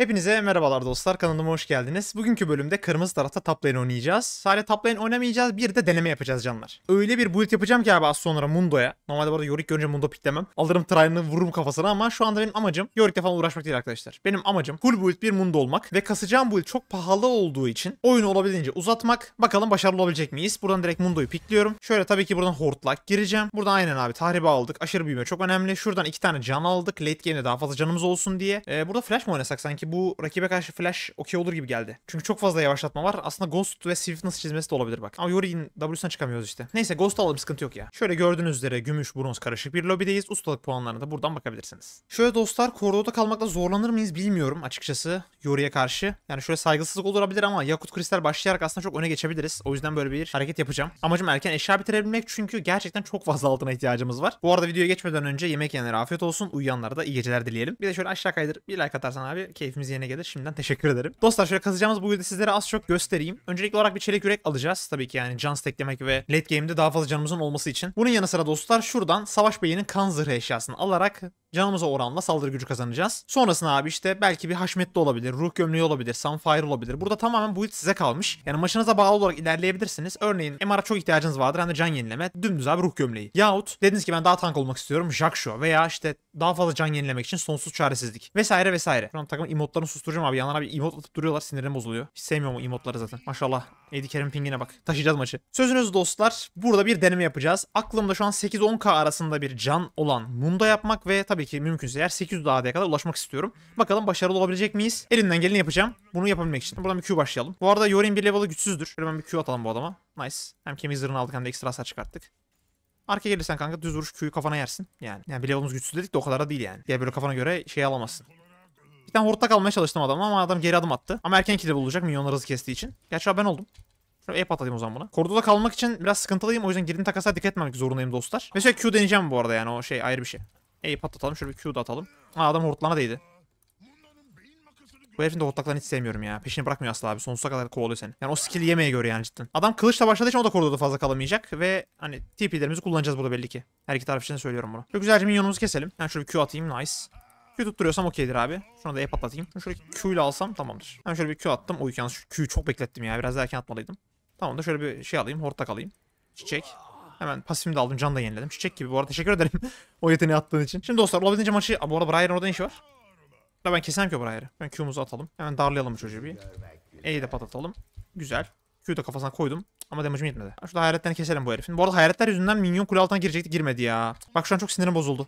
Hepinize merhabalar dostlar kanalıma hoş geldiniz. Bugünkü bölümde kırmızı tarafta top lane oynayacağız. Sadece top lane oynamayacağız bir de deneme yapacağız canlar. Öyle bir build yapacağım ki abi az sonra Mundo'ya. Normalde burada Yorick görünce Mundo piklemem. Alırım Trine'ı vururum kafasına ama şu anda benim amacım Yorick'le falan uğraşmak değil arkadaşlar. Benim amacım full build bir Mundo olmak ve kasacağım build çok pahalı olduğu için oyunu olabildiğince uzatmak. Bakalım başarılı olabilecek miyiz? Buradan direkt Mundo'yu pikliyorum. Şöyle tabii ki buradan hortlak gireceğim. Buradan aynen abi tahribe aldık. Aşırı büyüme çok önemli. Şuradan iki tane can aldık. Late game'de daha fazla canımız olsun diye. Ee, burada flash mı oynasak sanki? bu rakibe karşı Flash okey olur gibi geldi. Çünkü çok fazla yavaşlatma var. Aslında Ghost ve Swift nasıl çizmesi de olabilir bak. Ama Yori'nin W'suna çıkamıyoruz işte. Neyse Ghost alalım sıkıntı yok ya. Şöyle gördüğünüz üzere gümüş, bronz karışık bir lobideyiz. Ustalık puanlarına da buradan bakabilirsiniz. Şöyle dostlar koridorda kalmakta zorlanır mıyız bilmiyorum açıkçası Yori'ye karşı. Yani şöyle saygısızlık olabilir ama Yakut Kristal başlayarak aslında çok öne geçebiliriz. O yüzden böyle bir hareket yapacağım. Amacım erken eşya bitirebilmek çünkü gerçekten çok fazla altına ihtiyacımız var. Bu arada videoya geçmeden önce yemek yiyenlere afiyet olsun. Uyuyanlara da iyi geceler dileyelim. Bir de şöyle aşağı kaydır bir like atarsan abi keyfim niyetimiz yerine gelir. Şimdiden teşekkür ederim. Dostlar şöyle kazacağımız bu build'i sizlere az çok göstereyim. Öncelikli olarak bir çelik yürek alacağız. Tabii ki yani can steklemek ve late game'de daha fazla canımızın olması için. Bunun yanı sıra dostlar şuradan Savaş beyinin kan zırhı eşyasını alarak Canımıza oranla saldırı gücü kazanacağız. Sonrasında abi işte belki bir haşmetli olabilir, ruh gömleği olabilir, sunfire olabilir. Burada tamamen build size kalmış. Yani maşınıza bağlı olarak ilerleyebilirsiniz. Örneğin MR'a çok ihtiyacınız vardır hem de can yenileme. Dümdüz abi ruh gömleği. Yahut dediniz ki ben daha tank olmak istiyorum. Jaksho veya işte daha fazla can yenilemek için sonsuz çaresizlik. Vesaire vesaire. Şu an takımın emotlarını susturacağım abi. Yanlara bir emot atıp duruyorlar. Sinirim bozuluyor. Hiç sevmiyorum o emotları zaten. Maşallah. Edi Kerim pingine bak. Taşıyacağız maçı. Sözünüz dostlar. Burada bir deneme yapacağız. Aklımda şu an 8-10k arasında bir can olan Munda yapmak ve tabii tabii ki mümkünse eğer 800 AD'ye kadar ulaşmak istiyorum. Bakalım başarılı olabilecek miyiz? Elimden geleni yapacağım. Bunu yapabilmek için. Buradan bir Q başlayalım. Bu arada Yorin bir level'ı güçsüzdür. Hemen bir Q atalım bu adama. Nice. Hem kemik zırhını aldık hem de ekstra hasar çıkarttık. Arka gelirsen kanka düz vuruş Q'yu kafana yersin. Yani, yani bir level'ımız güçsüz dedik de o kadar da değil yani. Diğer böyle kafana göre şey alamazsın. Bir tane hortta kalmaya çalıştım adamla ama adam geri adım attı. Ama erken kill bulacak milyonlar hızı kestiği için. Gerçi ben oldum. Şöyle app atayım o zaman buna. Koridoda kalmak için biraz sıkıntılıyım. O yüzden girdiğim takasa dikkat etmemek zorundayım dostlar. Mesela Q deneyeceğim bu arada yani o şey ayrı bir şey. E'yi patlatalım. Şöyle bir Q da atalım. Aa adam hortlana değdi. Bu herifin de hortlaklarını hiç sevmiyorum ya. Peşini bırakmıyor asla abi. Sonsuza kadar kovalıyor seni. Yani o skill'i yemeye göre yani cidden. Adam kılıçla başladığı için o da koridorda fazla kalamayacak. Ve hani TP'lerimizi kullanacağız burada belli ki. Her iki taraf için söylüyorum bunu. Çok güzelce minyonumuzu keselim. yani şöyle bir Q atayım. Nice. Q tutturuyorsam okeydir abi. Şunu da E patlatayım. Şunu şöyle Q ile alsam tamamdır. Ben şöyle bir Q attım. Oy yalnız Q'yu çok beklettim ya. Biraz daha erken atmalıydım. Tamam da şöyle bir şey alayım. Hortlak alayım. Çiçek. Hemen pasifimi de aldım. Can da yeniledim. Çiçek gibi. Bu arada teşekkür ederim o yeteneği attığın için. Şimdi dostlar olabildiğince maçı... Bu arada Briar'ın orada işi var. Da ben kesemem ki o Briar'ı. Ben Q'muzu atalım. Hemen darlayalım çocuğu bir. E'yi de patlatalım. Güzel. Q'yu da kafasına koydum. Ama damage'im yetmedi. da hayaletlerini keselim bu herifin. Bu arada hayaletler yüzünden minyon kule altına girecekti girmedi ya. Bak şu an çok sinirim bozuldu.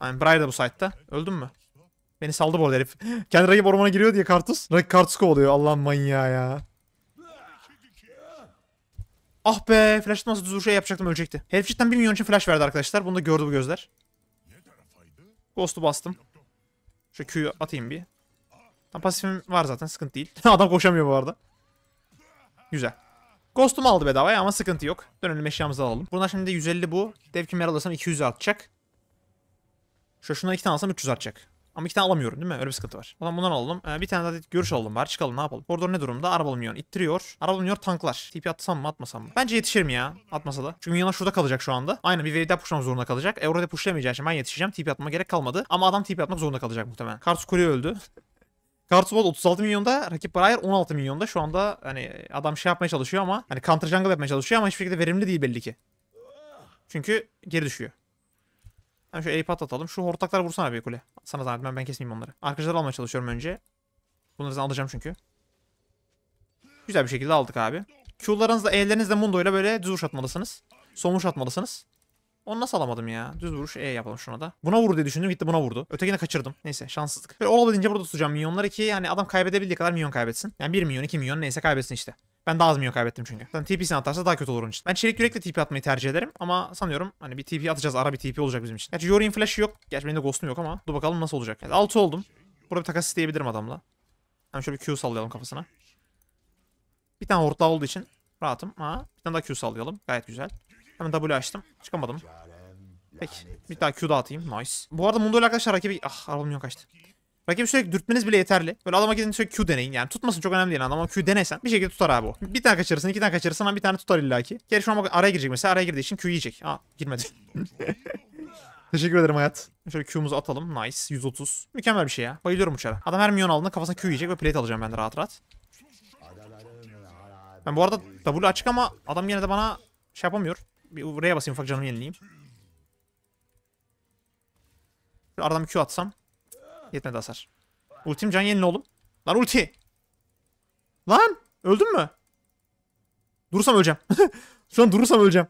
Aynen Briar da bu site'da. Öldün mü? Beni saldı bu arada herif. Kendi rakip ormana giriyor diye Kartus. Rakip Kartus kovalıyor. Allah'ım manyağı ya. Ah be flash'tan nasıl düz şey yapacaktım ölecekti. Herif cidden 1 milyon için flash verdi arkadaşlar. Bunu da gördü bu gözler. Ghost'u bastım. Şu Q'yu atayım bir. Tam pasifim var zaten sıkıntı değil. Adam koşamıyor bu arada. Güzel. Ghost'umu aldı bedavaya ama sıkıntı yok. Dönelim eşyamızı alalım. Buradan şimdi 150 bu. Dev kimler alırsam 200 artacak. Şu şundan iki tane alsam 300 artacak. Ama iki tane alamıyorum değil mi? Öyle bir sıkıntı var. O zaman bundan alalım. Ee, bir tane daha görüş alalım bari çıkalım ne yapalım. Koridor ne durumda? Araba milyon ittiriyor. Araba milyon tanklar. TP atsam mı atmasam mı? Bence yetişir mi ya. Atmasa da. Çünkü milyonlar şurada kalacak şu anda. Aynen bir wave daha pushlamam zorunda kalacak. E orada pushlamayacağı için ben yetişeceğim. TP atmama gerek kalmadı. Ama adam TP atmak zorunda kalacak muhtemelen. Kartus Kule öldü. Kartusbot 36 milyonda, rakip Briar 16 milyonda. Şu anda hani adam şey yapmaya çalışıyor ama hani counter jungle yapmaya çalışıyor ama hiçbir şekilde verimli değil belli ki. Çünkü geri düşüyor. Hem şu şu ape atalım. Şu hortlaklar vursana bir kule. Sana zahmet ben, ben kesmeyeyim onları. Arkadaşlar almaya çalışıyorum önce. Bunları zaten alacağım çünkü. Güzel bir şekilde aldık abi. Q'larınızla, E'lerinizle Mundo ile böyle düz vuruş atmalısınız. Son vuruş atmalısınız. Onu nasıl alamadım ya? Düz vuruş E yapalım şuna da. Buna vurdu diye düşündüm. Gitti buna vurdu. Ötekini kaçırdım. Neyse şanssızlık. Böyle olabildiğince burada tutacağım milyonları ki yani adam kaybedebildiği kadar milyon kaybetsin. Yani 1 milyon 2 milyon neyse kaybetsin işte. Ben daha az minyon kaybettim çünkü. Sen TP'sini atarsa daha kötü olur onun için. Ben çelik yürekle TP atmayı tercih ederim. Ama sanıyorum hani bir TP atacağız. Ara bir TP olacak bizim için. Gerçi Yorin flash yok. Gerçi benim de ghost'um yok ama. Dur bakalım nasıl olacak. Yani 6 oldum. Burada bir takas isteyebilirim adamla. Hemen şöyle bir Q sallayalım kafasına. Bir tane hortla olduğu için rahatım. Ha, bir tane daha Q sallayalım. Gayet güzel. Hemen W açtım. Çıkamadım. Peki. Bir daha Q daha atayım. Nice. Bu arada Mundo ile arkadaşlar rakibi... Ah araba yok kaçtı. Rakibi sürekli dürtmeniz bile yeterli. Böyle adama gidin sürekli Q deneyin. Yani tutmasın çok önemli değil adama Q denesen bir şekilde tutar abi o. Bir tane kaçırırsın, iki tane kaçırırsın ama bir tane tutar illaki. Geri şu an bak araya girecek mesela. Araya girdiği için Q yiyecek. Aa girmedi. Teşekkür ederim hayat. Şöyle Q'muzu atalım. Nice. 130. Mükemmel bir şey ya. Bayılıyorum uçara. Adam her milyon aldığında kafasına Q yiyecek ve plate alacağım ben de rahat rahat. Ben bu arada W açık ama adam yine de bana şey yapamıyor. Bir R'ye basayım ufak canımı yenileyim. Şöyle aradan bir Q atsam. Yetmedi hasar. Ultim can yenili oğlum. Lan ulti. Lan öldün mü? Durursam öleceğim. Şu an durursam öleceğim.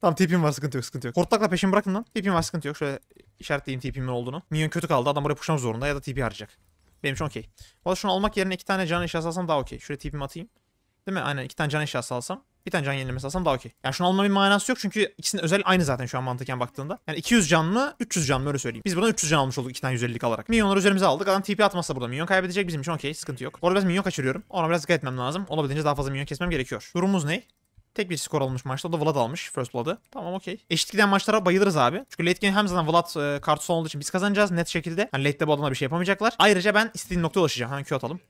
Tamam tipim var sıkıntı yok sıkıntı yok. Hortlakla peşimi bırakın lan. Tipim var sıkıntı yok. Şöyle işaretleyeyim tipimin olduğunu. Minyon kötü kaldı. Adam buraya puşlamak zorunda ya da tipi harcayacak. Benim için okey. Valla şunu almak yerine iki tane can eşyası alsam daha okey. Şöyle tipimi atayım. Değil mi? Aynen iki tane can eşyası alsam. Bir tane can yenilemesi alsam daha okey. Yani şunu almanın bir manası yok çünkü ikisinin özel aynı zaten şu an mantıken baktığında. Yani 200 can mı 300 can mı öyle söyleyeyim. Biz buradan 300 can almış olduk 2 tane 150'lik alarak. Minyonları üzerimize aldık. Adam TP atmazsa burada minyon kaybedecek bizim için okey sıkıntı yok. Orada biraz minyon kaçırıyorum. Ona biraz dikkat etmem lazım. Olabildiğince daha fazla minyon kesmem gerekiyor. Durumumuz ne? Tek bir skor almış maçta. O da Vlad almış. First Blood'ı. Tamam okey. Eşit giden maçlara bayılırız abi. Çünkü late game hem zaten Vlad e, kartı son olduğu için biz kazanacağız net şekilde. Yani late'de bu adamla bir şey yapamayacaklar. Ayrıca ben istediğim noktaya ulaşacağım. Hemen Q atalım.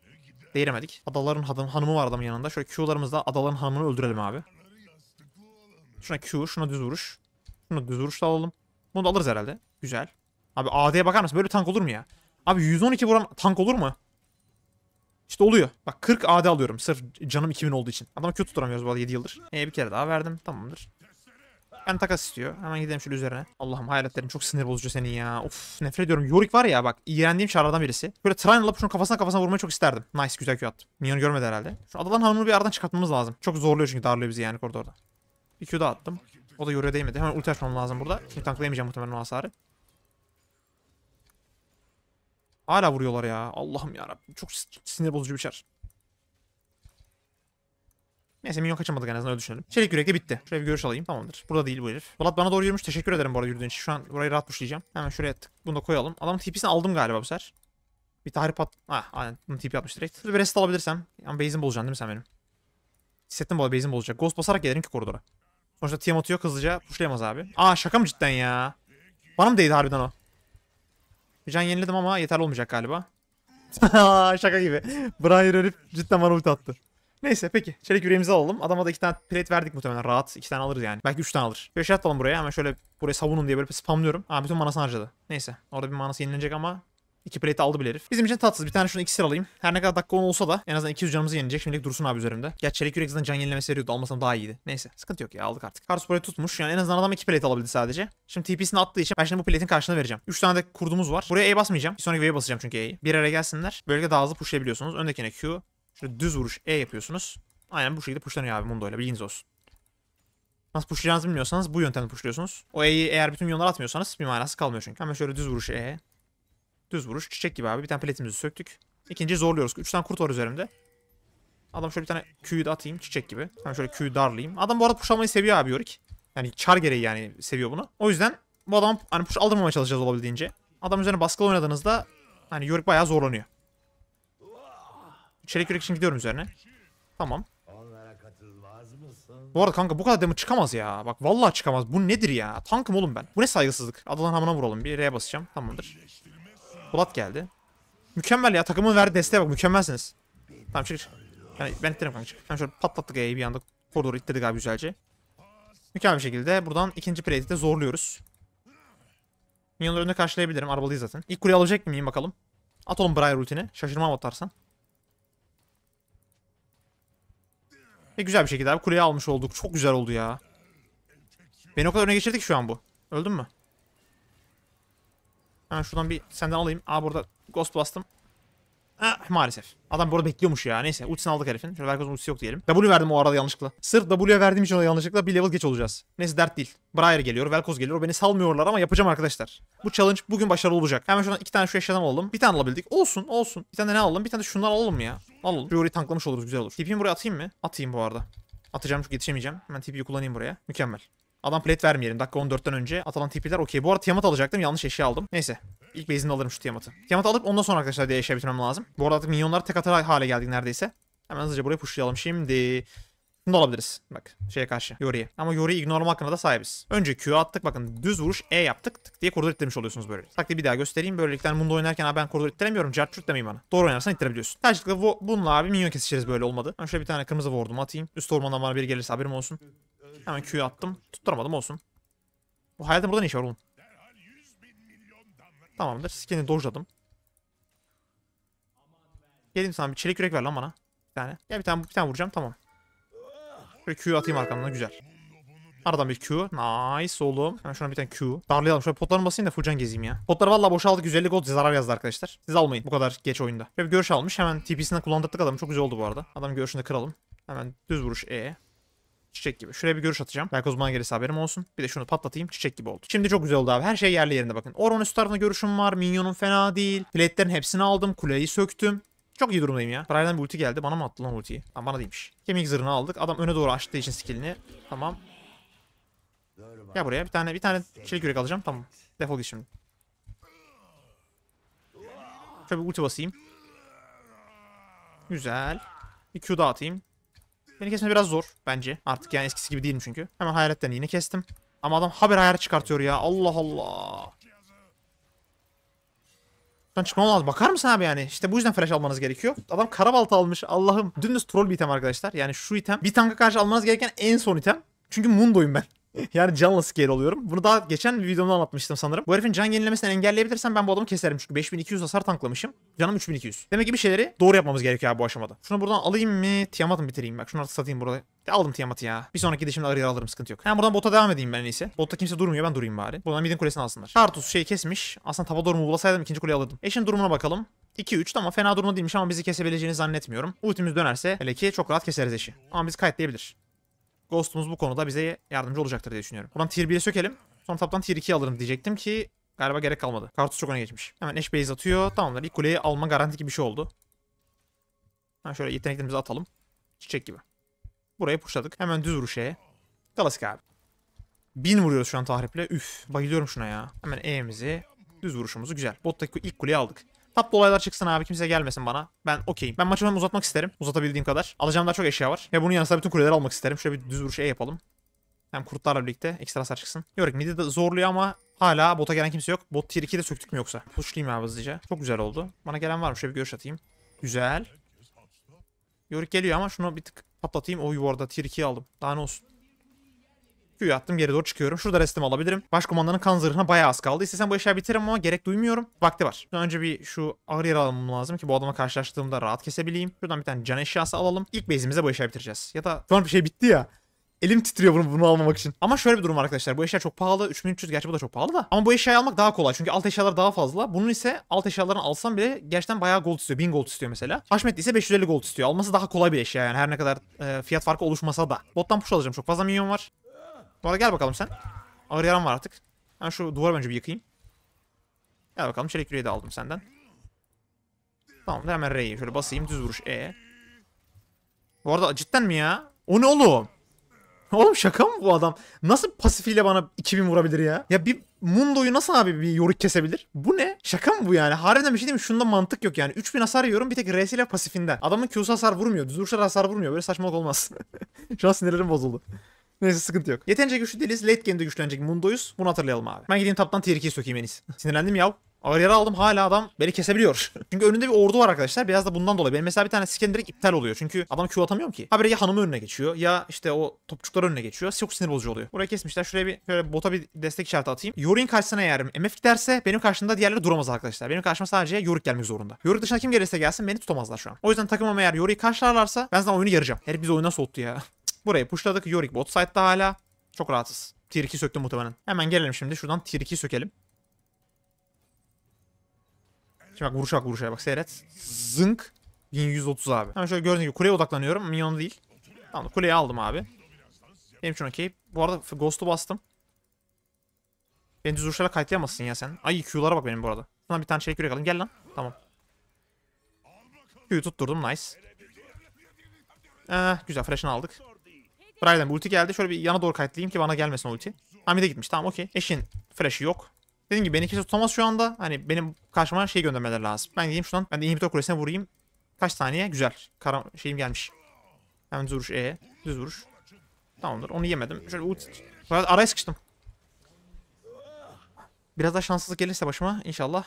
Değiremedik. Adaların hanım, hanımı var adamın yanında. Şöyle Q'larımızla adaların hanımını öldürelim abi. Şuna Q, şuna düz vuruş. Şuna düz vuruş da alalım. Bunu da alırız herhalde. Güzel. Abi AD'ye bakar mısın? Böyle tank olur mu ya? Abi 112 vuran tank olur mu? İşte oluyor. Bak 40 AD alıyorum sırf canım 2000 olduğu için. Adamı kötü tutamıyoruz bu arada 7 yıldır. Ee, bir kere daha verdim. Tamamdır. Ben takas istiyor. Hemen gidelim şöyle üzerine. Allah'ım hayaletlerin çok sinir bozucu senin ya. Of nefret ediyorum. Yorick var ya bak iğrendiğim şarlardan birisi. Böyle tren alıp şunun kafasına kafasına vurmayı çok isterdim. Nice güzel köy attım. Minyon görmedi herhalde. Şu adadan hanımını bir aradan çıkartmamız lazım. Çok zorluyor çünkü darlıyor bizi yani koridorda. Bir Q daha attım. O da yoruya değmedi. Hemen ulti açmam lazım burada. Şimdi tanklayamayacağım muhtemelen o hasarı. Hala vuruyorlar ya. Allah'ım ya Çok sinir bozucu bir şey. Neyse minyon kaçamadık en azından öyle düşünelim. Çelik yürek de bitti. Şöyle bir görüş alayım. Tamamdır. Burada değil bu herif. Polat bana doğru yürümüş. Teşekkür ederim bu arada yürüdüğün için. Şu an burayı rahat pushlayacağım. Hemen şuraya tık. Bunu da koyalım. Adamın tipisini aldım galiba bu sefer. Bir tahrip at... Ah aynen. Bunu tipi atmış direkt. Bir rest alabilirsem. Yani base'im bulacaksın değil mi sen benim? Hissettim bu arada base'im bulacak. Ghost basarak gelirim ki koridora. Sonuçta Tiamat'ı yok hızlıca pushlayamaz abi. Aa şaka mı cidden ya? Bana mı değdi harbiden o? Bir can yeniledim ama yeterli olmayacak galiba. şaka gibi. Brian ölüp cidden bana ulti attı. Neyse peki. Çelik yüreğimizi alalım. Adama da iki tane plate verdik muhtemelen. Rahat. iki tane alırız yani. Belki üç tane alır. Bir şey atalım buraya. Hemen şöyle buraya savunun diye böyle spamlıyorum. Aa bütün manasını harcadı. Neyse. Orada bir manası yenilenecek ama İki plate aldı bile herif. Bizim için tatsız. Bir tane şunu iksir alayım. Her ne kadar dakika 10 olsa da en azından 200 canımızı yenecek. Şimdilik dursun abi üzerimde. Gerçi çelik yürek zaten can yenilemesi veriyordu. Almasam daha iyiydi. Neyse sıkıntı yok ya aldık artık. Karus burayı tutmuş. Yani en azından adam iki plate alabildi sadece. Şimdi TP'sini attığı için ben şimdi bu plate'in karşılığını vereceğim. Üç tane de kurdumuz var. Buraya E basmayacağım. Bir sonraki V'ye basacağım çünkü E'yi. Bir araya gelsinler. Böylelikle daha hızlı pushlayabiliyorsunuz. Öndekine Q, Şöyle düz vuruş E yapıyorsunuz. Aynen bu şekilde pushlanıyor abi Mundo ile bilginiz olsun. Nasıl pushlayacağınızı bilmiyorsanız bu yöntemle pushluyorsunuz. O E'yi eğer bütün yollar atmıyorsanız bir manası kalmıyor çünkü. Ama şöyle düz vuruş E. Düz vuruş çiçek gibi abi. Bir tane paletimizi söktük. İkinciyi zorluyoruz. Üç tane kurt var üzerimde. Adam şöyle bir tane Q'yu atayım çiçek gibi. Hemen şöyle Q'yu darlayayım. Adam bu arada pushlamayı seviyor abi Yorick. Yani çar gereği yani seviyor bunu. O yüzden bu adam hani push aldırmamaya çalışacağız olabildiğince. Adam üzerine baskılı oynadığınızda hani Yorick bayağı zorlanıyor. Çelik yürek için gidiyorum üzerine. Tamam. Bu arada kanka bu kadar demo çıkamaz ya. Bak vallahi çıkamaz. Bu nedir ya? Tankım oğlum ben. Bu ne saygısızlık? Adalan hamına vuralım. Bir R'ye basacağım. Tamamdır. Bulat geldi. Mükemmel ya. Takımın verdiği desteğe bak. Mükemmelsiniz. Tamam çık. Yani ben ittirim kanka çık. Tamam şöyle patlattık E'yi bir anda. Koridoru ittirdik abi güzelce. Mükemmel bir şekilde buradan ikinci plate'i de zorluyoruz. Minyonları önüne karşılayabilirim. Arabalıyız zaten. İlk kuleyi alacak mıyım bakalım. At oğlum Briar ultini. Şaşırmam atarsan. Ne güzel bir şekilde abi kuleyi almış olduk. Çok güzel oldu ya. Beni o kadar öne geçirdik şu an bu. Öldün mü? Hemen şuradan bir senden alayım. Aa burada ghost bastım. Ha, maalesef. Adam burada bekliyormuş ya. Neyse ultisini aldık herifin. Şöyle Verkoz'un ultisi yok diyelim. W verdim o arada yanlışlıkla. Sırf W'ye verdiğim için o yanlışlıkla bir level geç olacağız. Neyse dert değil. Briar geliyor, Velkoz geliyor. beni salmıyorlar ama yapacağım arkadaşlar. Bu challenge bugün başarılı olacak. Hemen şuradan iki tane şu eşyadan alalım. Bir tane alabildik. Olsun olsun. Bir tane de ne alalım? Bir tane de şundan alalım ya. Alalım. Fury tanklamış oluruz güzel olur. TP'mi buraya atayım mı? Atayım bu arada. Atacağım çünkü yetişemeyeceğim. Hemen TP'yi kullanayım buraya. Mükemmel. Adam plate vermeyelim. Dakika 14'ten önce atılan TP'ler okey. Bu arada Tiamat alacaktım. Yanlış eşya aldım. Neyse. İlk base'ini alırım şu Tiamat'ı. Tiamat'ı alıp ondan sonra arkadaşlar diye bitirmem lazım. Bu arada artık minyonlar tek atar hale geldik neredeyse. Hemen hızlıca burayı pushlayalım şimdi. Bunu alabiliriz. Bak şeye karşı. Yori'ye. Ama Yori'yi ignorelama hakkına da sahibiz. Önce Q attık. Bakın düz vuruş E yaptık. Tık diye koridor ittirmiş oluyorsunuz böyle. Taktiği bir daha göstereyim. Böylelikle yani bunda oynarken ben koridor ittiremiyorum. Cart çürt demeyin bana. Doğru oynarsan ittirebiliyorsun. Tercihlikle bu, bununla abi minyon kesişiriz böyle olmadı. Ben şöyle bir tane kırmızı vurdum atayım. Üst ormandan bana biri gelirse haberim olsun. Hemen Q attım. Tutturamadım olsun. Bu hayatım burada ne işi var oğlum? Tamamdır. Skin'i dojladım. Gelin sana bir çelik yürek ver lan bana. Bir tane. Ya bir tane bir tane vuracağım tamam. Şöyle Q'yu atayım arkamdan güzel. Aradan bir Q. Nice oğlum. Hemen şuna bir tane Q. Darlayalım. Şöyle potlarını basayım da fullcan gezeyim ya. Potları valla boşaldık. 150 gold zarar yazdı arkadaşlar. Siz almayın. Bu kadar geç oyunda. Şöyle bir görüş almış. Hemen TP'sinden kullandırdık adamı. Çok güzel oldu bu arada. Adam görüşünü kıralım. Hemen düz vuruş E. Çiçek gibi. Şuraya bir görüş atacağım. Belki uzman gelirse haberim olsun. Bir de şunu patlatayım. Çiçek gibi oldu. Şimdi çok güzel oldu abi. Her şey yerli yerinde bakın. Oron üst tarafında görüşüm var. Minyonum fena değil. Plate'lerin hepsini aldım. Kuleyi söktüm. Çok iyi durumdayım ya. Brian'dan bir ulti geldi. Bana mı attı lan ultiyi? Tamam bana değilmiş. Kemik zırhını aldık. Adam öne doğru açtığı için skillini. Tamam. Ya buraya bir tane bir tane çelik yürek alacağım. Tamam. Defol git şimdi. Şöyle bir ulti basayım. Güzel. Bir Q daha atayım. Beni kesme biraz zor bence. Artık yani eskisi gibi değilim çünkü. Hemen hayaletten yine kestim. Ama adam haber hayalet çıkartıyor ya. Allah Allah. Buradan çıkmam lazım. Bakar mısın abi yani? İşte bu yüzden flash almanız gerekiyor. Adam karabalta almış. Allah'ım. dün troll bir item arkadaşlar. Yani şu item. Bir tanka karşı almanız gereken en son item. Çünkü Mundo'yum ben. yani canla scale oluyorum. Bunu daha geçen bir videomda anlatmıştım sanırım. Bu herifin can yenilemesini engelleyebilirsem ben bu adamı keserim. Çünkü 5200 hasar tanklamışım. Canım 3200. Demek ki bir şeyleri doğru yapmamız gerekiyor abi bu aşamada. Şunu buradan alayım mı? Tiamat bitireyim? Bak şunu artık satayım burada. aldım Tiamat'ı ya. Bir sonraki gidişimde arı alırım sıkıntı yok. Hem buradan bota devam edeyim ben en iyisi. Botta kimse durmuyor ben durayım bari. Buradan midin kulesini alsınlar. Tartus şey kesmiş. Aslında taba durumu mu bulasaydım ikinci kuleyi alırdım. Eşin durumuna bakalım. 2-3 ama fena durumda değilmiş ama bizi kesebileceğini zannetmiyorum. Ultimiz dönerse hele ki çok rahat keseriz eşi. Ama bizi kayıtlayabilir. Ghost'umuz bu konuda bize yardımcı olacaktır diye düşünüyorum. Buradan tier 1'e sökelim. son taptan tier 2 alırım diyecektim ki galiba gerek kalmadı. Kartuş çok ona geçmiş. Hemen eş base atıyor. Tamamdır. İlk kuleyi alma garanti gibi bir şey oldu. Ha şöyle yeteneklerimizi atalım. Çiçek gibi. Burayı pushladık. Hemen düz vuruşa. Klasik abi. 1000 vuruyoruz şu an tahriple. Üf bayılıyorum şuna ya. Hemen E'mizi düz vuruşumuzu güzel. Bottaki ilk kuleyi aldık. Tatlı olaylar çıksın abi. Kimse gelmesin bana. Ben okeyim. Ben maçı uzatmak isterim. Uzatabildiğim kadar. Alacağım daha çok eşya var. Ve bunun yanında bütün kuleleri almak isterim. Şöyle bir düz vuruş E yapalım. Hem kurtlarla birlikte ekstra hasar çıksın. Yörük midi de zorluyor ama hala bota gelen kimse yok. Bot tier 2'yi de söktük mü yoksa? Pushlayayım abi hızlıca. Çok güzel oldu. Bana gelen var mı? Şöyle bir görüş atayım. Güzel. Yörük geliyor ama şunu bir tık patlatayım. O yuvarda tier 2'yi aldım. Daha ne olsun. Q'yu attım geri doğru çıkıyorum. Şurada restim alabilirim. Başkomandanın kan zırhına bayağı az kaldı. İstesem bu eşyayı bitiririm ama gerek duymuyorum. Vakti var. önce bir şu ağır yer almam lazım ki bu adama karşılaştığımda rahat kesebileyim. Şuradan bir tane can eşyası alalım. İlk base'imize bu eşyayı bitireceğiz. Ya da şu an bir şey bitti ya. Elim titriyor bunu, bunu almamak için. Ama şöyle bir durum arkadaşlar. Bu eşya çok pahalı. 3300 gerçi bu da çok pahalı da. Ama bu eşyayı almak daha kolay. Çünkü alt eşyalar daha fazla. Bunun ise alt eşyalarını alsam bile gerçekten bayağı gold istiyor. 1000 gold istiyor mesela. Haşmet ise 550 gold istiyor. Alması daha kolay bir eşya yani. Her ne kadar e, fiyat farkı oluşmasa da. Bottan push alacağım. Çok fazla minyon var. Bu arada gel bakalım sen. Ağır yaram var artık. Ben şu duvar önce bir yıkayayım. Gel bakalım çelik yüreği de aldım senden. Tamam hemen R'yi şöyle basayım düz vuruş E. Bu arada cidden mi ya? O ne oğlum? Oğlum şaka mı bu adam? Nasıl pasifiyle bana 2000 vurabilir ya? Ya bir Mundo'yu nasıl abi bir yoruk kesebilir? Bu ne? Şaka mı bu yani? Harbiden bir şey değil mi? Şunda mantık yok yani. 3000 hasar yiyorum bir tek RS ile pasifinden. Adamın Q'su hasar vurmuyor. Düz vuruşlar hasar vurmuyor. Böyle saçmalık olmaz. Şu an sinirlerim bozuldu. Neyse sıkıntı yok. Yeterince güçlü değiliz. Late game'de güçlenecek Mundo'yuz. Bunu hatırlayalım abi. Ben gideyim taptan tier 2'yi sökeyim en iyisi. Sinirlendim yav. Ağır yara aldım hala adam beni kesebiliyor. çünkü önünde bir ordu var arkadaşlar. Biraz da bundan dolayı. Benim mesela bir tane skin direkt iptal oluyor. Çünkü adam Q atamıyorum ki. Habire ya hanımı önüne geçiyor ya işte o topçuklar önüne geçiyor. Çok sinir bozucu oluyor. Buraya kesmişler. Şuraya bir böyle bota bir destek işareti atayım. Yorick'in karşısına eğer MF giderse benim karşımda diğerleri duramaz arkadaşlar. Benim karşıma sadece Yorick gelmek zorunda. Yorick dışında kim gelirse gelsin beni tutamazlar şu an. O yüzden takımım eğer Yorick'i karşılarlarsa ben zaten oyunu yarayacağım. Herif bizi oyuna soğuttu ya. Burayı pushladık. Yorick bot site'da hala. Çok rahatsız. Tier 2 söktüm muhtemelen. Hemen gelelim şimdi. Şuradan Tier 2'yi sökelim. Şimdi bak vuruşak vuruşaya bak seyret. Zınk. 1130 abi. Hemen şöyle gördüğün gibi kuleye odaklanıyorum. Minyon değil. Tamam kuleyi aldım abi. Benim için okey. Bu arada Ghost'u bastım. Beni düz vuruşlarla kayıtlayamazsın ya sen. Ay Q'lara bak benim bu arada. Şuna bir tane çelik yürek alayım. Gel lan. Tamam. Q'yu tutturdum. Nice. Ee, güzel. Fresh'ını aldık. Dryden ulti geldi. Şöyle bir yana doğru kayıtlayayım ki bana gelmesin ulti. Hamide gitmiş. Tamam okey. Eşin flash'ı yok. Dediğim gibi beni kimse tutamaz şu anda. Hani benim karşıma şey göndermeleri lazım. Ben gideyim şuradan. Ben de inhibitor kulesine vurayım. Kaç saniye? Güzel. Kara şeyim gelmiş. Hemen düz vuruş E. Düz vuruş. Tamamdır. Onu yemedim. Şöyle ulti. Araya sıkıştım. Biraz daha şanssızlık gelirse başıma inşallah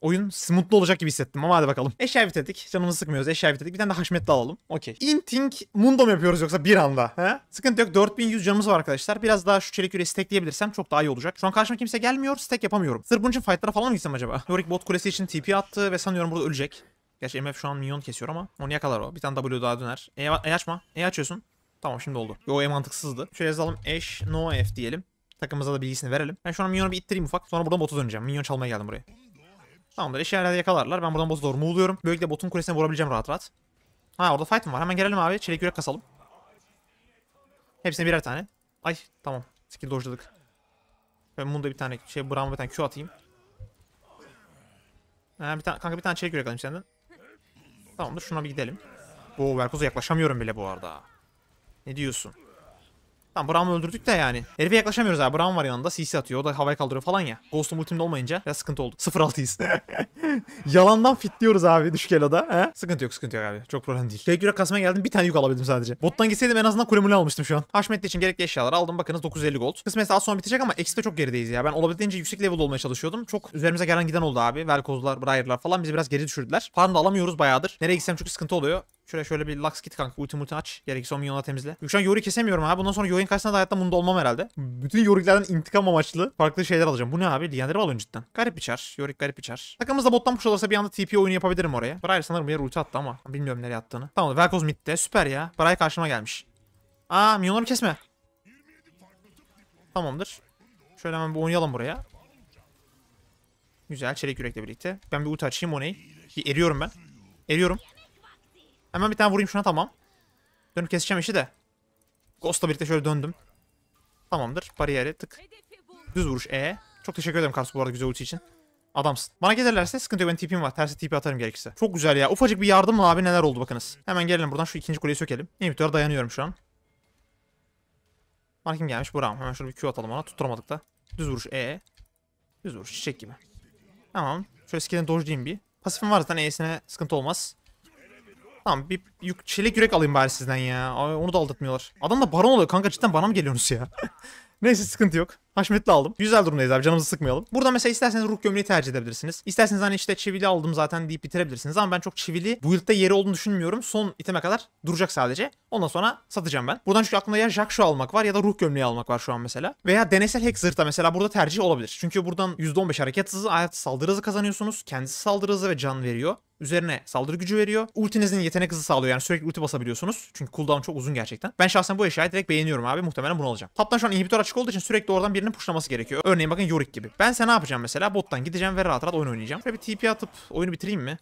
oyun mutlu olacak gibi hissettim ama hadi bakalım. Eşya bitirdik. Canımızı sıkmıyoruz. Eşya bitirdik. Bir tane de haşmetli alalım. Okey. Inting Mundo mu yapıyoruz yoksa bir anda? He? Sıkıntı yok. 4100 canımız var arkadaşlar. Biraz daha şu çelik yüreği stackleyebilirsem çok daha iyi olacak. Şu an karşıma kimse gelmiyor. Stack yapamıyorum. Sırf bunun için fightlara falan mı gitsem acaba? Yorick bot kulesi için TP attı ve sanıyorum burada ölecek. Gerçi MF şu an minyon kesiyor ama onu yakalar o. Bir tane W daha döner. E, e açma. E açıyorsun. Tamam şimdi oldu. Yo E mantıksızdı. Şöyle yazalım. Eş no F diyelim. Takımımıza da bilgisini verelim. Ben şu an minyonu bir ittireyim ufak. Sonra buradan botu döneceğim. Minyon çalmaya geldim buraya. Tamamdır. Eşi herhalde yakalarlar. Ben buradan boss doğru muğluyorum. Böylelikle botun kulesine vurabileceğim rahat rahat. Ha orada fight mı var? Hemen gelelim abi. Çelik yürek kasalım. Hepsine birer tane. Ay tamam. Skill dojladık. Ben bunda bir tane şey Brown'a bir tane Q atayım. Ha, bir tane, kanka bir tane çelik yürek alayım senden. Tamamdır. Şuna bir gidelim. Bu Verkoz'a yaklaşamıyorum bile bu arada. Ne diyorsun? Tamam Braum'u öldürdük de yani. Herife yaklaşamıyoruz abi. Braum var yanında. CC atıyor. O da havaya kaldırıyor falan ya. Ghost'um ultimde olmayınca biraz sıkıntı oldu. 0-6'yız. Yalandan fitliyoruz abi düşük eloda. He? Sıkıntı yok sıkıntı yok abi. Çok problem değil. Tek yürek kasmaya geldim. Bir tane yük alabildim sadece. Bottan gitseydim en azından kulemülü almıştım şu an. Haşmetli için gerekli eşyaları aldım. Bakınız 950 gold. Kısmetse az sonra bitecek ama de çok gerideyiz ya. Ben olabildiğince yüksek level olmaya çalışıyordum. Çok üzerimize gelen giden oldu abi. Velkozlar, Briar'lar falan bizi biraz geri düşürdüler. Farm da alamıyoruz bayağıdır. Nereye gitsem çok sıkıntı oluyor. Şöyle şöyle bir Lux kit kanka. Ulti multi aç. Gerekirse o minyonla temizle. Çünkü şu an Yori kesemiyorum abi. Bundan sonra Yori'nin karşısında da hayatta bunda olmam herhalde. Bütün Yori'lerden intikam amaçlı farklı şeyler alacağım. Bu ne abi? Liyander'i alıyorsun cidden. Garip bir çar. Yori garip bir çar. Takımımızda bottan push olursa bir anda TP oyunu yapabilirim oraya. Briar sanırım bir yer ulti attı ama. Bilmiyorum nereye attığını. Tamam Velkoz midde. Süper ya. Briar karşıma gelmiş. Aa minyonları kesme. Tamamdır. Şöyle hemen bir oynayalım buraya. Güzel çelik yürekle birlikte. Ben bir ulti açayım o neyi. Bir eriyorum ben. Eriyorum. Hemen bir tane vurayım şuna tamam. Dönüp keseceğim işi de. Ghost'la birlikte şöyle döndüm. Tamamdır. Bariyeri tık. Düz vuruş E. Çok teşekkür ederim Karsu bu arada güzel ulti için. Adamsın. Bana gelirlerse sıkıntı yok. Ben TP'm var. Tersi TP atarım gerekirse. Çok güzel ya. Ufacık bir yardımla abi neler oldu bakınız. Hemen gelelim buradan şu ikinci kuleyi sökelim. Inhibitor'a dayanıyorum şu an. Bana kim gelmiş? Buram. Hemen şöyle bir Q atalım ona. Tutturamadık da. Düz vuruş E. Düz vuruş çiçek gibi. Tamam. Şöyle skill'ini diyeyim bir. Pasifim var zaten E'sine sıkıntı olmaz. Tamam bir yük, çelik yürek alayım bari sizden ya. onu da aldatmıyorlar. Adam da baron oluyor kanka cidden bana mı geliyorsunuz ya? Neyse sıkıntı yok. Haşmetli aldım. Güzel durumdayız abi canımızı sıkmayalım. Burada mesela isterseniz ruh gömleği tercih edebilirsiniz. İsterseniz hani işte çivili aldım zaten deyip bitirebilirsiniz. Ama ben çok çivili Bu yılda yeri olduğunu düşünmüyorum. Son iteme kadar duracak sadece. Ondan sonra satacağım ben. Buradan çünkü aklımda ya Jack şu almak var ya da ruh gömleği almak var şu an mesela. Veya deneysel hack zırhta mesela burada tercih olabilir. Çünkü buradan %15 hareket hızı, hayat saldırı hızı kazanıyorsunuz. Kendisi saldırı hızı ve can veriyor. Üzerine saldırı gücü veriyor. Ultinizin yetenek hızı sağlıyor yani sürekli ulti basabiliyorsunuz. Çünkü cooldown çok uzun gerçekten. Ben şahsen bu eşyayı direkt beğeniyorum abi. Muhtemelen bunu alacağım. Taptan şu an inhibitor açık olduğu için sürekli oradan birini rakiplerini pushlaması gerekiyor. Örneğin bakın Yorick gibi. Ben sen ne yapacağım mesela? Bottan gideceğim ve rahat rahat oyun oynayacağım. Şöyle bir TP atıp oyunu bitireyim mi?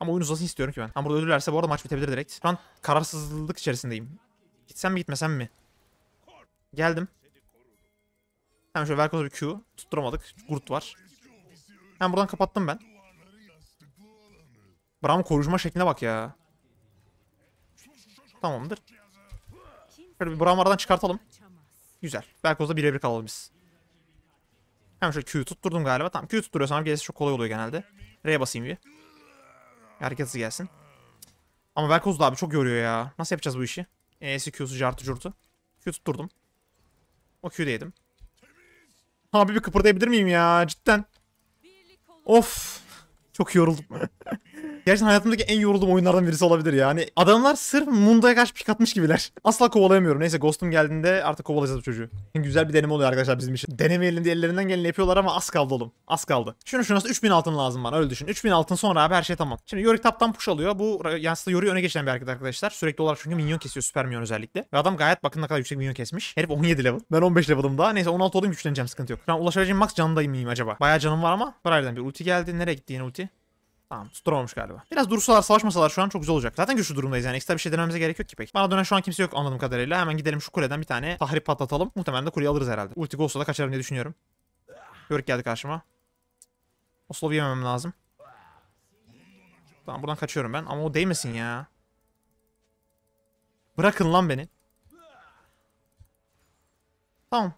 Ama oyun uzasın istiyorum ki ben. Ama burada ölürlerse bu arada maç bitebilir direkt. Şu an kararsızlık içerisindeyim. Gitsem mi gitmesem mi? Geldim. Hemen şöyle Velkoz'a bir Q. Tutturamadık. Gurt var. Hem buradan kapattım ben. Bram korujma şekline bak ya. Tamamdır. Şöyle bir Bram aradan çıkartalım. Güzel. Belkoz'da birebir kalalım biz. Hemen şöyle Q'yu tutturdum galiba. Tamam Q'yu tutturuyorsam abi gerisi çok kolay oluyor genelde. R'ye basayım bir. Hareket hızı gelsin. Ama Velkoz da abi çok yoruyor ya. Nasıl yapacağız bu işi? E'si Q'su cartı curtu. Q tutturdum. O Q'yu yedim. Abi bir kıpırdayabilir miyim ya? Cidden. Of. Çok yoruldum. Gerçekten hayatımdaki en yorulduğum oyunlardan birisi olabilir yani. Adamlar sırf Munda'ya karşı pik atmış gibiler. Asla kovalayamıyorum. Neyse Ghost'um geldiğinde artık kovalayacağız bu çocuğu. Güzel bir deneme oluyor arkadaşlar bizim için. Denemeyelim diye ellerinden geleni yapıyorlar ama az kaldı oğlum. Az kaldı. Şunu şurası 3000 altın lazım bana öyle düşün. 3000 altın sonra abi her şey tamam. Şimdi Yorick taptan push alıyor. Bu yansıda Yorick'i öne geçen bir arkadaşlar. Sürekli olarak çünkü minyon kesiyor süper minyon özellikle. Ve adam gayet bakın ne kadar yüksek minyon kesmiş. Herif 17 level. Ben 15 level'ım daha. Neyse 16 oldum güçleneceğim sıkıntı yok. Ben ulaşabileceğim max canındayım mıyım acaba? Bayağı canım var ama. Parayla bir ulti geldi. Nereye gitti yine ulti? Tamam tutturamamış galiba. Biraz dursalar savaşmasalar şu an çok güzel olacak. Zaten güçlü durumdayız yani ekstra bir şey denememize gerek yok ki pek. Bana dönen şu an kimse yok anladığım kadarıyla. Hemen gidelim şu kuleden bir tane tahrip patlatalım. Muhtemelen de kuleyi alırız herhalde. Ulti olsa da kaçarım diye düşünüyorum. Yörük geldi karşıma. Oslo'yu yememem lazım. Tamam buradan kaçıyorum ben ama o değmesin ya. Bırakın lan beni. Tamam.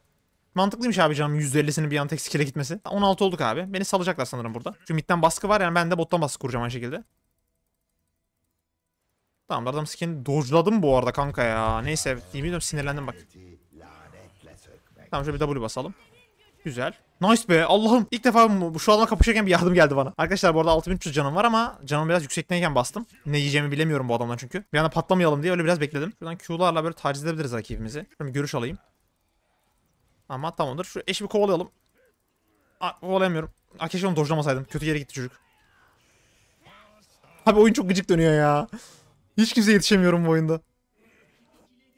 Mantıklıymış abi canım %50'sinin bir anda tek skill'e gitmesi. 16 olduk abi. Beni salacaklar sanırım burada. Çünkü midden baskı var yani ben de bottan baskı kuracağım aynı şekilde. Tamam adam skin dojladım bu arada kanka ya. Neyse yemin sinirlendim bak. Tamam şöyle bir W basalım. Güzel. Nice be Allah'ım. ilk defa bu şu adama kapışırken bir yardım geldi bana. Arkadaşlar bu arada 6300 canım var ama canım biraz yüksekteyken bastım. Ne yiyeceğimi bilemiyorum bu adamdan çünkü. Bir anda patlamayalım diye öyle biraz bekledim. Şuradan Q'larla böyle taciz edebiliriz rakibimizi. Şöyle bir görüş alayım. Ama tamamdır. Şu eşi kovalayalım. A kovalayamıyorum. A onu dojlamasaydım. Kötü yere gitti çocuk. Abi oyun çok gıcık dönüyor ya. Hiç kimse yetişemiyorum bu oyunda.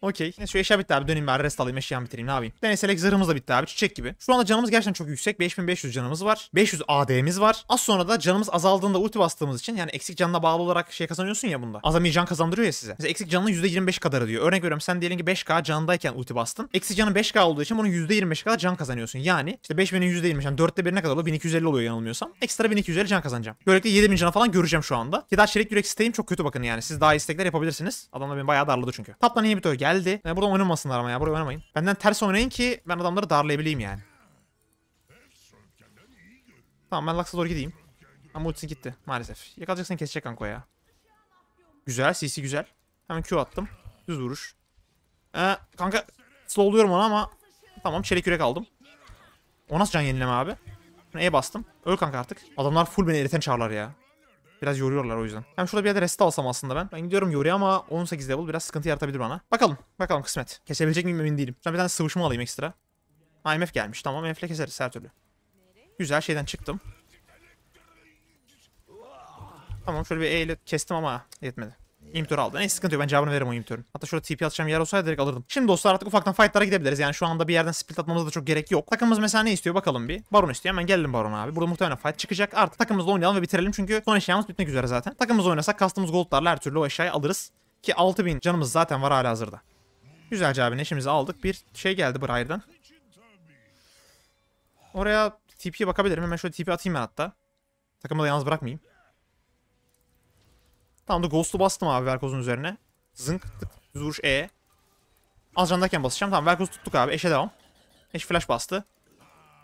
Okey. Şu eşya bitti abi. Döneyim ben rest alayım eşyamı bitireyim ne yapayım. Deneyselek zırhımız da bitti abi. Çiçek gibi. Şu anda canımız gerçekten çok yüksek. 5500 canımız var. 500 AD'miz var. Az sonra da canımız azaldığında ulti bastığımız için yani eksik canına bağlı olarak şey kazanıyorsun ya bunda. Azami can kazandırıyor ya size. Mesela eksik canının %25 kadarı diyor. Örnek veriyorum sen diyelim ki 5k candayken ulti bastın. Eksik canın 5k olduğu için bunun %25 kadar can kazanıyorsun. Yani işte 5000'in %25 yani 4'te 1'ine kadar oluyor. 1250 oluyor yanılmıyorsam. Ekstra 1250 can kazanacağım. Böylelikle 7000 cana falan göreceğim şu anda. Ki daha çelik yürek isteğim çok kötü bakın yani. Siz daha istekler yapabilirsiniz. Adamla beni bayağı darladı çünkü. Taptan yeni bir geldi. Yani burada oynamasınlar ama ya. burada oynamayın. Benden ters oynayın ki ben adamları darlayabileyim yani. Tamam ben Lux'a doğru gideyim. Ama ultisi gitti maalesef. Yakalayacaksın kesecek kanko ya. Güzel CC güzel. Hemen Q attım. Düz vuruş. Ee, kanka slowluyorum onu ama tamam çelik yürek aldım. O nasıl can yenileme abi? E bastım. Öl kanka artık. Adamlar full beni eriten çağırlar ya. Biraz yoruyorlar o yüzden. Hem şurada bir yerde rest alsam aslında ben. Ben gidiyorum yoruya ama 18 level biraz sıkıntı yaratabilir bana. Bakalım. Bakalım kısmet. Kesebilecek miyim emin değilim. Şuradan bir tane sıvışma alayım ekstra. IMF gelmiş. Tamam IMF'le keseriz her türlü. Güzel şeyden çıktım. Tamam şöyle bir E ile kestim ama yetmedi. İmitör aldı. Neyse sıkıntı yok. Ben cevabını veririm o imitörün. Hatta şöyle TP atacağım yer olsaydı direkt alırdım. Şimdi dostlar artık ufaktan fightlara gidebiliriz. Yani şu anda bir yerden split atmamıza da çok gerek yok. Takımımız mesela ne istiyor bakalım bir. Baron istiyor. Hemen gelelim Baron abi. Burada muhtemelen fight çıkacak. Artık takımımızla oynayalım ve bitirelim. Çünkü son eşyamız bitmek üzere zaten. Takımımızla oynasak kastımız goldlarla her türlü o eşyayı alırız. Ki 6000 canımız zaten var hala hazırda. Güzelce abi neşimizi aldık. Bir şey geldi Briar'dan. Oraya TP'ye bakabilirim. Hemen şöyle TP atayım ben hatta. Takımı da yalnız bırakmayayım. Tamam da Ghost'u bastım abi Velkoz'un üzerine. Zınk tık. Düz vuruş E. Az candayken basacağım. Tamam Velkoz'u tuttuk abi. Eşe devam. Eş flash bastı.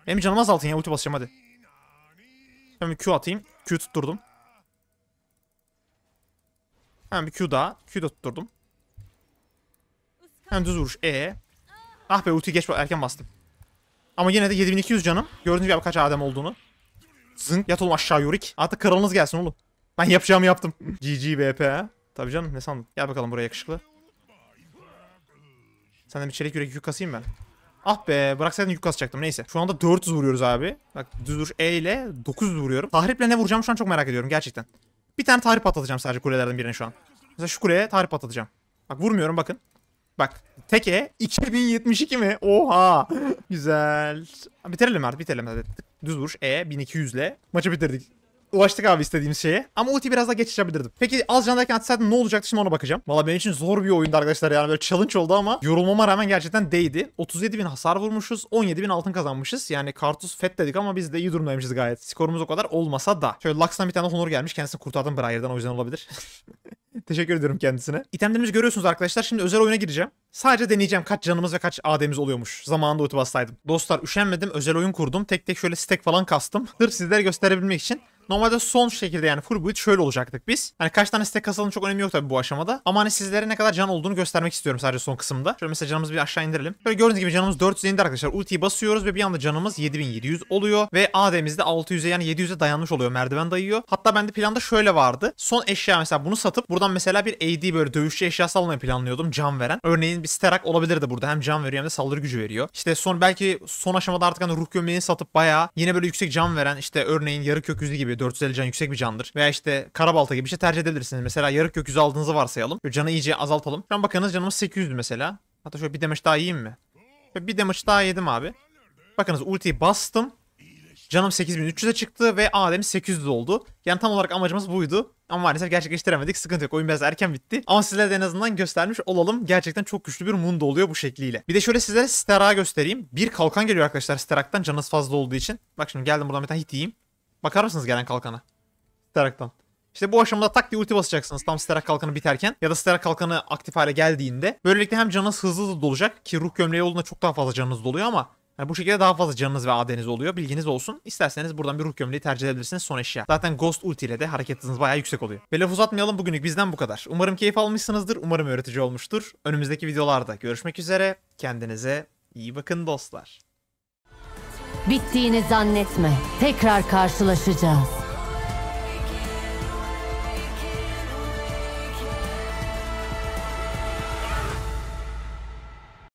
Benim canımı azaltın ya. Ulti basacağım hadi. Hemen Q atayım. Q tutturdum. Hemen bir Q daha. Q da tutturdum. Hemen düz vuruş E. Ah be ulti geç erken bastım. Ama yine de 7200 canım. Gördüğünüz gibi kaç adam olduğunu. Zınk yat oğlum aşağı yorik. Artık kralınız gelsin oğlum. Ben yapacağımı yaptım. GG BP ha. Tabii canım ne sandın? Gel bakalım buraya yakışıklı. Senden bir çelik yürek yük kasayım ben. Ah be bıraksaydın yük kasacaktım neyse. Şu anda 400 vuruyoruz abi. Bak düz düzdür E ile 900 vuruyorum. Tahriple ne vuracağım şu an çok merak ediyorum gerçekten. Bir tane tahrip atlatacağım sadece kulelerden birine şu an. Mesela şu kuleye tahrip atlatacağım. Bak vurmuyorum bakın. Bak teke E 2072 mi? Oha. Güzel. Bitirelim artık bitirelim hadi. Düz vuruş E 1200 ile maçı bitirdik ulaştık abi istediğimiz şeye. Ama ulti biraz daha geç Peki az candayken atsaydım ne olacaktı şimdi ona bakacağım. Valla benim için zor bir oyundu arkadaşlar yani böyle challenge oldu ama yorulmama rağmen gerçekten değdi. 37 bin hasar vurmuşuz. 17 bin altın kazanmışız. Yani kartuz fet dedik ama biz de iyi durumdaymışız gayet. Skorumuz o kadar olmasa da. Şöyle Lux'tan bir tane honor gelmiş. Kendisini kurtardım Briar'dan o yüzden olabilir. Teşekkür ediyorum kendisine. İtemlerimizi görüyorsunuz arkadaşlar. Şimdi özel oyuna gireceğim. Sadece deneyeceğim kaç canımız ve kaç AD'miz oluyormuş. Zamanında ulti bastaydım. Dostlar üşenmedim. Özel oyun kurdum. Tek tek şöyle stack falan kastım. Sırf sizlere gösterebilmek için. Normalde son şekilde yani full build şöyle olacaktık biz. Hani kaç tane stack kasalının çok önemi yok tabii bu aşamada. Ama hani sizlere ne kadar can olduğunu göstermek istiyorum sadece son kısımda. Şöyle mesela canımızı bir aşağı indirelim. Böyle gördüğünüz gibi canımız 400 indi arkadaşlar. Ultiyi basıyoruz ve bir anda canımız 7700 oluyor. Ve AD'miz de 600'e yani 700'e dayanmış oluyor. Merdiven dayıyor. Hatta bende planda şöyle vardı. Son eşya mesela bunu satıp buradan mesela bir AD böyle dövüşçü eşyası almayı planlıyordum. Can veren. Örneğin bir Sterak olabilirdi burada. Hem can veriyor hem de saldırı gücü veriyor. İşte son belki son aşamada artık hani ruh gömleğini satıp bayağı yine böyle yüksek can veren işte örneğin yarı kök köküzlü gibi gibi 450 can yüksek bir candır. Veya işte karabalta gibi bir şey tercih edebilirsiniz. Mesela yarık gökyüzü aldığınızı varsayalım. Böyle canı iyice azaltalım. Şu an bakınız canımız 800'dü mesela. Hatta şöyle bir damage daha yiyeyim mi? Şöyle bir damage daha yedim abi. Bakınız ultiyi bastım. Canım 8300'e çıktı ve ADM 800 oldu. Yani tam olarak amacımız buydu. Ama maalesef gerçekleştiremedik. Sıkıntı yok. Oyun biraz erken bitti. Ama sizlere de en azından göstermiş olalım. Gerçekten çok güçlü bir Mundo oluyor bu şekliyle. Bir de şöyle sizlere Sterak'ı göstereyim. Bir kalkan geliyor arkadaşlar Sterak'tan canınız fazla olduğu için. Bak şimdi geldim buradan bir tane hit yiyeyim. Bakar mısınız gelen kalkana? Sterak'tan. İşte bu aşamada tak diye ulti basacaksınız tam Sterak kalkanı biterken ya da Sterak kalkanı aktif hale geldiğinde. Böylelikle hem canınız hızlı hızlı dolacak ki ruh gömleği olduğunda çok daha fazla canınız doluyor ama yani bu şekilde daha fazla canınız ve adeniz oluyor. Bilginiz olsun. İsterseniz buradan bir ruh gömleği tercih edebilirsiniz son eşya. Zaten Ghost ulti ile de hareket hızınız bayağı yüksek oluyor. Ve laf uzatmayalım bugünlük bizden bu kadar. Umarım keyif almışsınızdır. Umarım öğretici olmuştur. Önümüzdeki videolarda görüşmek üzere. Kendinize iyi bakın dostlar. Bittiğini zannetme. Tekrar karşılaşacağız.